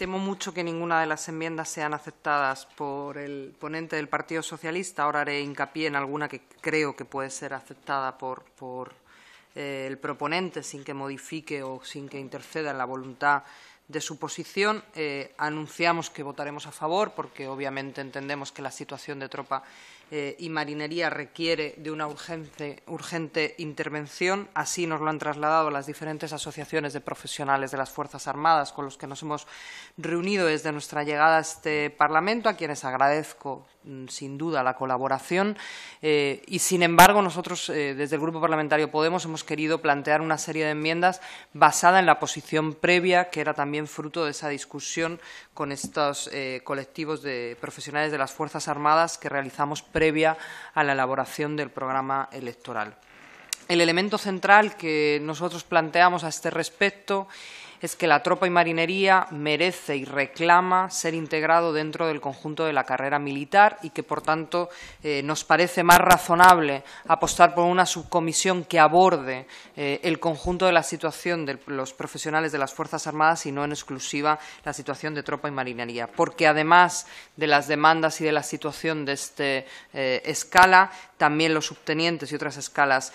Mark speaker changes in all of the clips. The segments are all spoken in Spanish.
Speaker 1: temo mucho que ninguna de las enmiendas sean aceptadas por el ponente del Partido Socialista. Ahora haré hincapié en alguna que creo que puede ser aceptada por, eh, el proponente sin que modifique o sin que interceda en la voluntad de su posición. Eh, anunciamos que votaremos a favor porque obviamente entendemos que la situación de tropa eh, y marinería requiere de una urgente, urgente intervención. Así nos lo han trasladado las diferentes asociaciones de profesionales de las Fuerzas Armadas con los que nos hemos reunido desde nuestra llegada a este Parlamento, a quienes agradezco Mm, sin duda la colaboración eh, y sin embargo nosotros eh, desde el Grupo Parlamentario Podemos hemos querido plantear una serie de enmiendas basada en la posición previa que era también fruto de esa discusión con estos eh, colectivos de profesionales de las Fuerzas Armadas que realizamos previa a la elaboración del programa electoral. El elemento central que nosotros planteamos a este respecto es que la tropa y marinería merece y reclama ser integrado dentro del conjunto de la carrera militar y que, por tanto, eh, nos parece más razonable apostar por una subcomisión que aborde eh, el conjunto de la situación de los profesionales de las Fuerzas Armadas y no en exclusiva la situación de tropa y marinería, porque además de las demandas y de la situación de esta eh, escala, también los subtenientes y otras escalas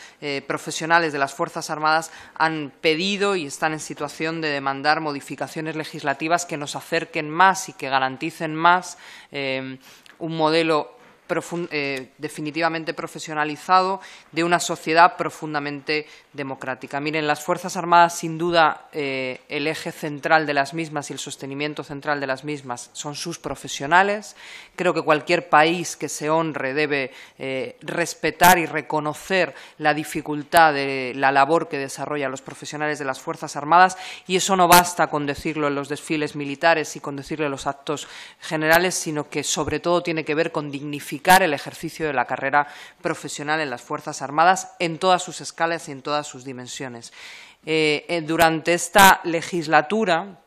Speaker 1: profesionales de las Fuerzas Armadas han pedido y están en situación de demandar modificaciones legislativas que nos acerquen más y que garanticen más eh, un modelo eh, definitivamente profesionalizado de una sociedad profundamente democrática. Miren, las Fuerzas Armadas, sin duda, eh, el eje central de las mismas y el sostenimiento central de las mismas son sus profesionales. Creo que cualquier país que se honre debe eh, respetar y reconocer la dificultad de la labor que desarrollan los profesionales de las Fuerzas Armadas y eso no basta con decirlo en los desfiles militares y con decirlo en los actos generales, sino que sobre todo tiene que ver con dignificar el ejercicio de la carrera profesional en las Fuerzas Armadas en todas sus escalas y en todas sus dimensiones. Eh, eh, durante esta legislatura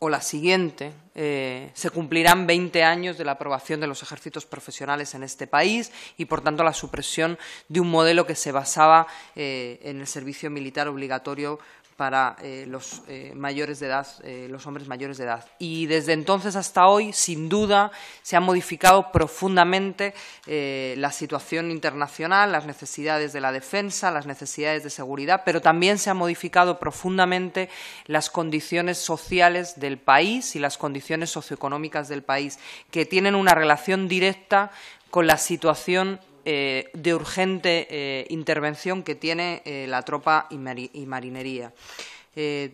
Speaker 1: o la siguiente, eh, se cumplirán 20 años de la aprobación de los ejércitos profesionales en este país y, por tanto, la supresión de un modelo que se basaba en el servicio militar obligatorio para eh, los eh, mayores de edad, eh, los hombres mayores de edad. Y desde entonces hasta hoy, sin duda, se ha modificado profundamente la situación internacional, las necesidades de la defensa, las necesidades de seguridad, pero también se han modificado profundamente las condiciones sociales del país y las condiciones socioeconómicas del país, que tienen una relación directa con la situación eh, de urgente eh, intervención que tiene eh, la tropa y marinería.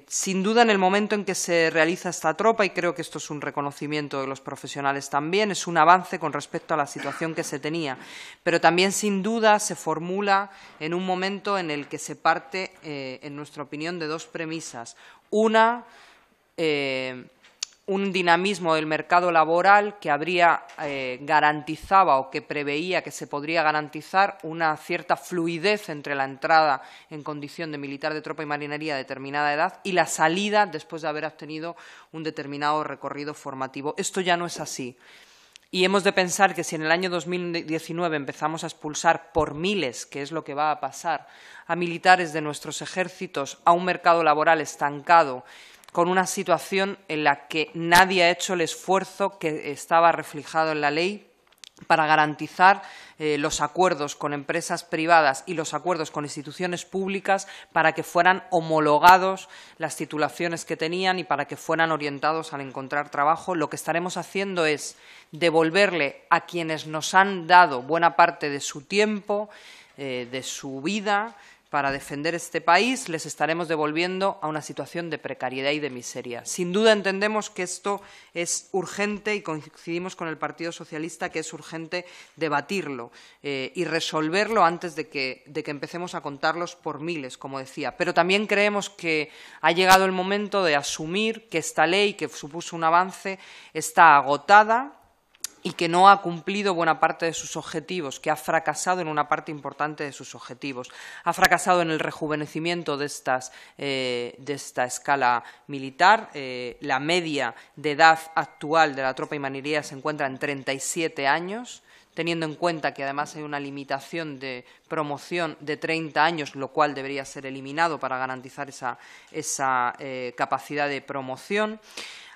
Speaker 1: sin duda, en el momento en que se realiza esta tropa, y creo que esto es un reconocimiento de los profesionales también, es un avance con respecto a la situación que se tenía, pero también, sin duda, se formula en un momento en el que se parte, en nuestra opinión, de dos premisas. Una, un dinamismo del mercado laboral que habría eh, garantizaba o que preveía que se podría garantizar una cierta fluidez entre la entrada en condición de militar de tropa y marinería de determinada edad y la salida después de haber obtenido un determinado recorrido formativo. Esto ya no es así. Y hemos de pensar que si en el año 2019 empezamos a expulsar por miles, que es lo que va a pasar, a militares de nuestros ejércitos a un mercado laboral estancado, con una situación en la que nadie ha hecho el esfuerzo que estaba reflejado en la ley para garantizar eh, los acuerdos con empresas privadas y los acuerdos con instituciones públicas para que fueran homologados las titulaciones que tenían y para que fueran orientados al encontrar trabajo. Lo que estaremos haciendo es devolverle a quienes nos han dado buena parte de su tiempo, eh, de su vida, para defender este país, les estaremos devolviendo a una situación de precariedad y de miseria. Sin duda entendemos que esto es urgente y coincidimos con el Partido Socialista que es urgente debatirlo eh, y resolverlo antes de que empecemos a contarlos por miles, como decía. Pero también creemos que ha llegado el momento de asumir que esta ley, que supuso un avance, está agotada, y que no ha cumplido buena parte de sus objetivos, que ha fracasado en una parte importante de sus objetivos. Ha fracasado en el rejuvenecimiento de, eh, esta escala militar. Eh, la media de edad actual de la tropa y manería se encuentra en 37 años teniendo en cuenta que además hay una limitación de promoción de 30 años, lo cual debería ser eliminado para garantizar esa, eh, capacidad de promoción.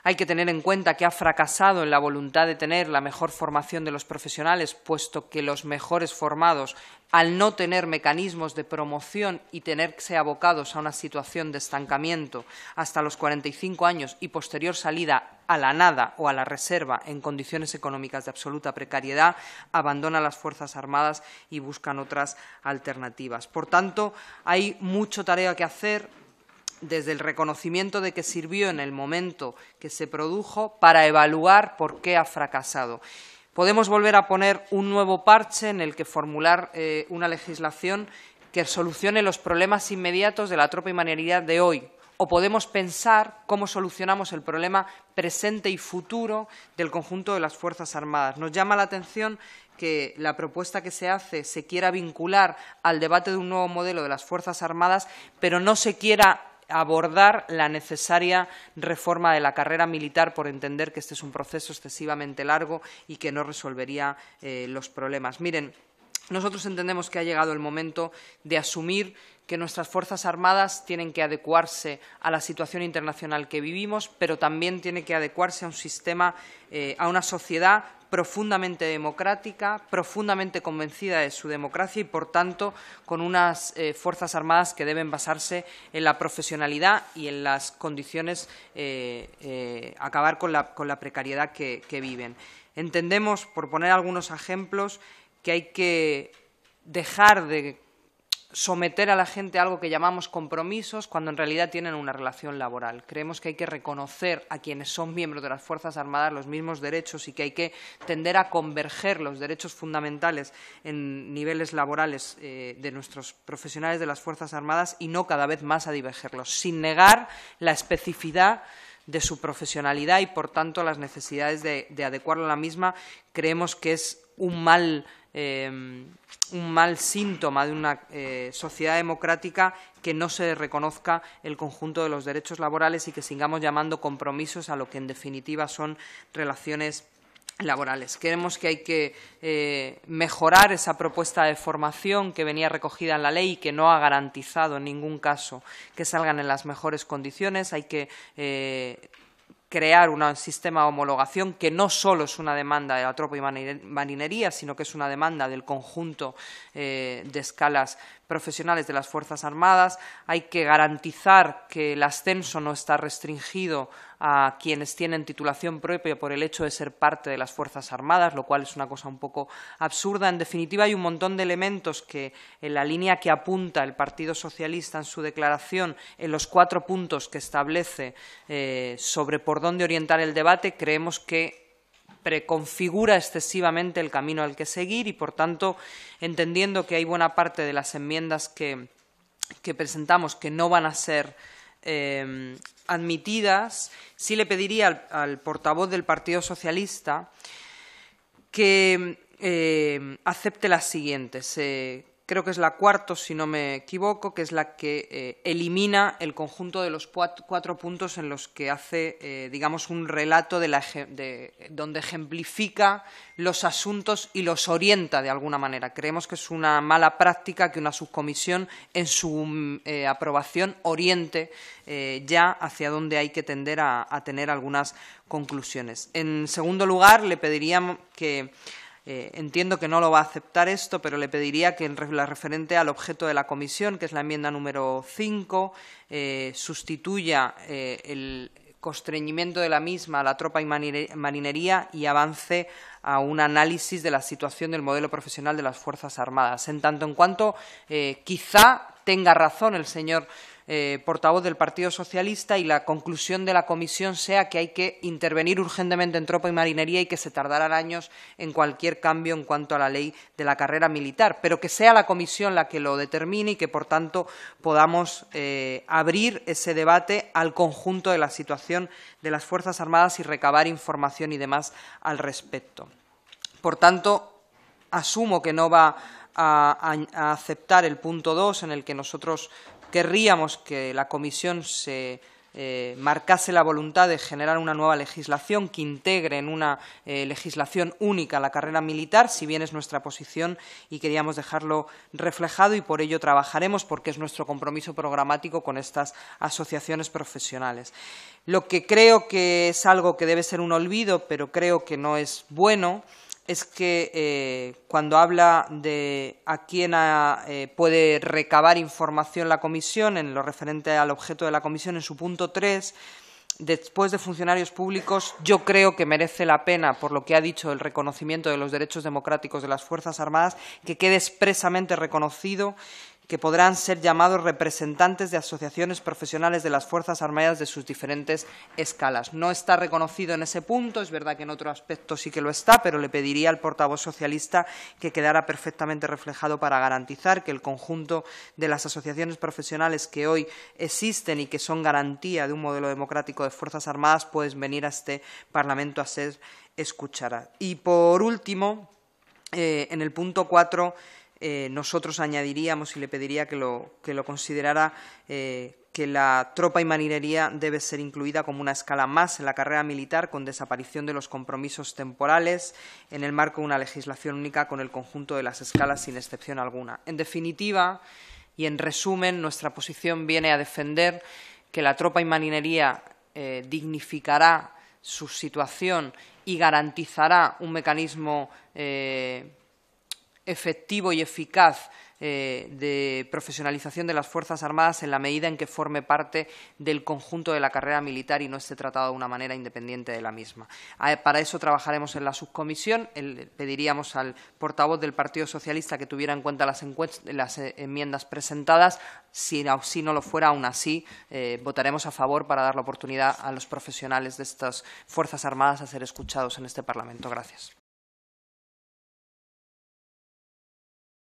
Speaker 1: Hay que tener en cuenta que ha fracasado en la voluntad de tener la mejor formación de los profesionales, puesto que los mejores formados, al no tener mecanismos de promoción y tenerse abocados a una situación de estancamiento hasta los 45 años y posterior salida a la nada o a la reserva en condiciones económicas de absoluta precariedad, abandonan las Fuerzas Armadas y buscan otras alternativas. Por tanto, hay mucha tarea que hacer desde el reconocimiento de que sirvió en el momento que se produjo para evaluar por qué ha fracasado. Podemos volver a poner un nuevo parche en el que formular eh, una legislación que solucione los problemas inmediatos de la tropa y manería de hoy, o podemos pensar cómo solucionamos el problema presente y futuro del conjunto de las Fuerzas Armadas. Nos llama la atención que la propuesta que se hace se quiera vincular al debate de un nuevo modelo de las Fuerzas Armadas, pero no se quiera abordar la necesaria reforma de la carrera militar por entender que este es un proceso excesivamente largo y que no resolvería eh, los problemas. Miren, nosotros entendemos que ha llegado el momento de asumir que nuestras Fuerzas Armadas tienen que adecuarse a la situación internacional que vivimos, pero también tiene que adecuarse a un sistema, eh, a una sociedad profundamente democrática, profundamente convencida de su democracia y, por tanto, con unas eh, Fuerzas Armadas que deben basarse en la profesionalidad y en las condiciones, eh, eh acabar con la, precariedad que, que viven. Entendemos, por poner algunos ejemplos, que hay que dejar de someter a la gente a algo que llamamos compromisos cuando en realidad tienen una relación laboral. Creemos que hay que reconocer a quienes son miembros de las Fuerzas Armadas los mismos derechos y que hay que tender a converger los derechos fundamentales en niveles laborales eh, de nuestros profesionales de las Fuerzas Armadas y no cada vez más a divergerlos, sin negar la especificidad de su profesionalidad y, por tanto, las necesidades de, de adecuarlo a la misma, creemos que es un mal, em, un mal síntoma de una eh, sociedad democrática que no se reconozca el conjunto de los derechos laborales y que sigamos llamando compromisos a lo que, en definitiva, son relaciones laborales. que hay que eh, mejorar esa propuesta de formación que venía recogida en la ley y que no ha garantizado en ningún caso que salgan en las mejores condiciones. Hay que eh, crear un sistema de homologación que no solo es una demanda de la tropa y marinería, sino que es una demanda del conjunto eh, de escalas profesionales de las Fuerzas Armadas, hay que garantizar que el ascenso no está restringido a quienes tienen titulación propia por el hecho de ser parte de las Fuerzas Armadas, lo cual es una cosa un poco absurda. En definitiva, hay un montón de elementos que, en la línea que apunta el Partido Socialista en su declaración, en los cuatro puntos que establece eh, sobre por dónde orientar el debate, creemos que preconfigura excesivamente el camino al que seguir y, por tanto, entendiendo que hay buena parte de las enmiendas que, presentamos que no van a ser eh, admitidas, sí le pediría al, portavoz del Partido Socialista que eh, acepte las siguientes. Eh, creo que es la cuarto, si no me equivoco, que es la que eh, elimina el conjunto de los cuatro puntos en los que hace, eh, digamos, un relato donde ejemplifica los asuntos y los orienta de alguna manera. Creemos que es una mala práctica que una subcomisión en su eh, aprobación oriente ya hacia dónde hay que tender a, a tener algunas conclusiones. En segundo lugar, le pediría que eh, entiendo que no lo va a aceptar esto, pero le pediría que en la referente al objeto de la comisión, que es la enmienda número 5, eh, sustituya eh, el constreñimiento de la misma a la tropa y marinería y avance a un análisis de la situación del modelo profesional de las Fuerzas Armadas. En tanto en cuanto, quizá tenga razón el señor eh, portavoz del Partido Socialista y la conclusión de la comisión sea que hay que intervenir urgentemente en tropa y marinería y que se tardarán años en cualquier cambio en cuanto a la ley de la carrera militar, pero que sea la comisión la que lo determine y que, por tanto, podamos eh, abrir ese debate al conjunto de la situación de las Fuerzas Armadas y recabar información y demás al respecto. Por tanto, asumo que no va a, aceptar el punto 2 en el que nosotros querríamos que la Comisión se eh, marcase la voluntad de generar una nueva legislación que integre en una eh, legislación única la carrera militar, si bien es nuestra posición y queríamos dejarlo reflejado y por ello trabajaremos porque es nuestro compromiso programático con estas asociaciones profesionales. Lo que creo que es algo que debe ser un olvido, pero creo que no es bueno, es que eh, cuando habla de a quién eh, puede recabar información la comisión, en lo referente al objeto de la comisión, en su punto 3, después de funcionarios públicos, yo creo que merece la pena, por lo que ha dicho el reconocimiento de los derechos democráticos de las Fuerzas Armadas, que quede expresamente reconocido que podrán ser llamados representantes de asociaciones profesionales de las Fuerzas Armadas de sus diferentes escalas. No está reconocido en ese punto, es verdad que en otro aspecto sí que lo está, pero le pediría al portavoz socialista que quedara perfectamente reflejado para garantizar que el conjunto de las asociaciones profesionales que hoy existen y que son garantía de un modelo democrático de Fuerzas Armadas pueden venir a este Parlamento a ser escuchadas. Y por último, eh, en el punto 4 eh, nosotros añadiríamos y le pediría que lo, considerara eh, que la tropa y marinería debe ser incluida como una escala más en la carrera militar, con desaparición de los compromisos temporales, en el marco de una legislación única con el conjunto de las escalas sin excepción alguna. En definitiva, y en resumen, nuestra posición viene a defender que la tropa y marinería eh, dignificará su situación y garantizará un mecanismo efectivo y eficaz eh, de profesionalización de las Fuerzas Armadas en la medida en que forme parte del conjunto de la carrera militar y no esté tratado de una manera independiente de la misma. Para eso trabajaremos en la subcomisión. pediríamos al portavoz del Partido Socialista que tuviera en cuenta las, eh, enmiendas presentadas. Si, no lo fuera, aún así, eh, votaremos a favor para dar la oportunidad a los profesionales de estas Fuerzas Armadas a ser escuchados en este Parlamento. Gracias.